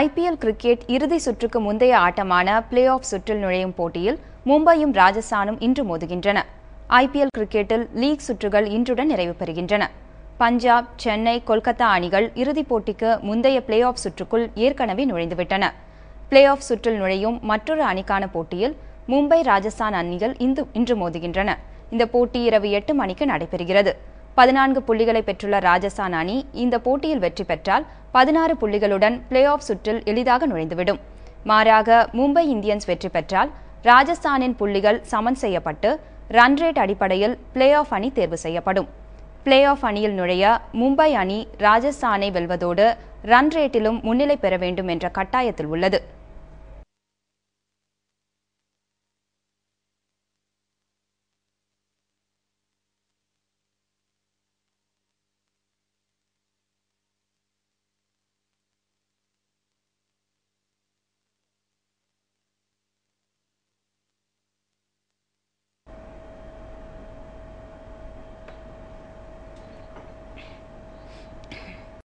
IPL cricket இறுதி சுற்றுக்கு முந்தைய ஆட்டமான பிளே ஆஃப் சுற்றில் நுழையும் போட்டியில் மும்பையும் ராஜஸ்தானும் இன்று மோதுகின்றன ஐபிஎல் கிரிக்கெட்டில் லீக் சுற்றுகள் இன்றுடன் நிறைவு பெறுகின்றன பஞ்சாப் சென்னை கொல்கத்தா அணிகள் இறுதிப் போட்டிக்கு முந்தைய பிளே ஆஃப் சுற்றுக்குள் ஏற்கனவே நுழைந்துவிட்டன பிளே ஆஃப் சுற்றில் நுழையும் மற்றொரு அணிக்கான போட்டியில் மும்பை ராஜஸ்தான் அணிகள் இன்று மோதுகின்றன இந்த போட்டி இரவு எட்டு மணிக்கு நடைபெறுகிறது பதினான்கு புள்ளிகளை பெற்றுள்ள ராஜஸ்தான் அணி இந்த போட்டியில் வெற்றி பெற்றால் பதினாறு புள்ளிகளுடன் பிளே ஆஃப் சுற்றில் எளிதாக நுழைந்துவிடும் மாறாக மும்பை இந்தியன்ஸ் வெற்றி பெற்றால் ராஜஸ்தானின் புள்ளிகள் சமன் செய்யப்பட்டு ரன் ரேட் அடிப்படையில் பிளே ஆஃப் அணி தேர்வு செய்யப்படும் பிளே ஆஃப் அணியில் நுழைய மும்பை அணி ராஜஸ்தானை வெல்வதோடு ரன் ரேட்டிலும் முன்னிலை பெற வேண்டும் என்ற கட்டாயத்தில் உள்ளது